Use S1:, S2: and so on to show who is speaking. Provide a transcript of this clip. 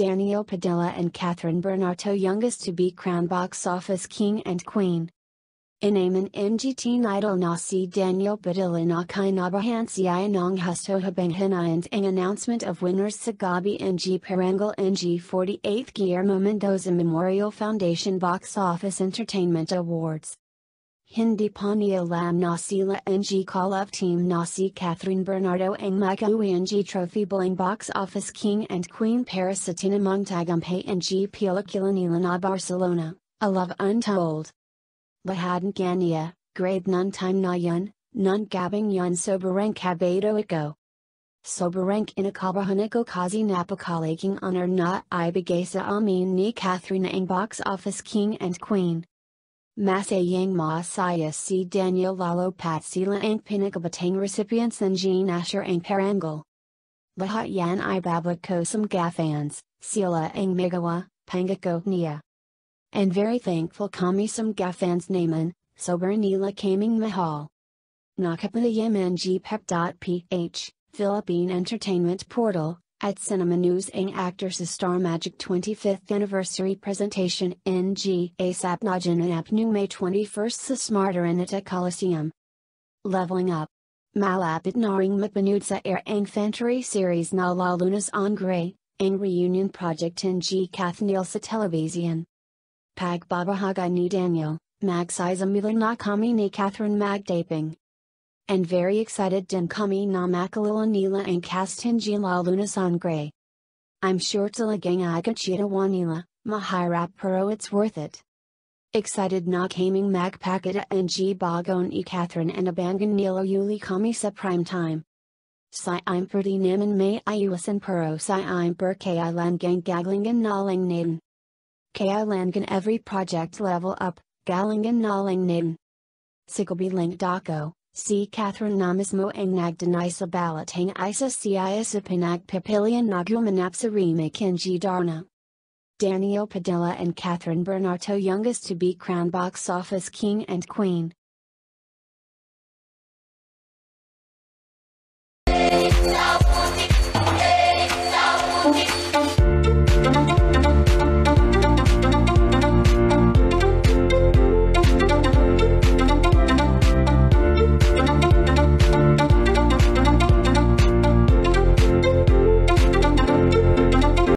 S1: Daniel Padilla and Catherine Bernardo youngest to be crowned box office king and queen. In Amen MGT Nidal Nasi Daniel Padilla Nakai Nabahansi Nong Husto Habenghina and Ang announcement of winners Sagabi NG Parangal NG 48th Guillermo Mendoza Memorial Foundation Box Office Entertainment Awards. Hindi Pania Lam Nasila NG Call of Team Nasi Catherine Bernardo ang Mike Uang Trophy Bowling Box Office King and Queen Parasitina Montagampay NG Película na Barcelona, A Love Untold. Lahad Gania, Grade Nun Time Nayan, Nun gabing Yun Soberang Cabado Ico. Soberang Inakabahanico Kazi Napakalaking Honor Na Ibagasa Amin Ni Catherine Ang Box Office King and Queen. Masayang C. Daniel Lalo Sila and Pinakabatang recipients and Jean Asher and Parangal. Lahat yan ibabag kosam gafans, sila ang magawa, nia, And very thankful kami some gafans naman, sober nila kaming mahal. Nakapayam ng ph, Philippine Entertainment Portal, at Cinema News Ang Actors' Star Magic 25th Anniversary Presentation NG ASAP Najin and May 21st The Smarter in at Coliseum. Leveling Up. Malapit Naring sa Air Ang Series Na La Lunas on Grey, Ang Reunion Project NG Kathnil sa Television. Pag Babahaga ni Daniel, Mag Siza Milan Nakami ni Catherine Magdaping and very excited kami na Namakalila Nila and luna Lunasangre. I'm sure Tilagang Agachita Wanila, mahirap pero it's worth it. Excited kaming Magpakata and G Bagon E Catherine and Abangan nila Yuli sa Prime Time. Si I'm pretty naman may iuasan pero si I'm per ki langang gaglingan nalang naden. Ki langan every project level up, galingan nalang naden. Sigabi link dako. C. Kathrinamismo ang nagdanisa balatang isa siya sa pinagpipilian nagumanap sa remake ng Darna. Daniel Padilla and Catherine Bernardo youngest to be crown box office king and queen.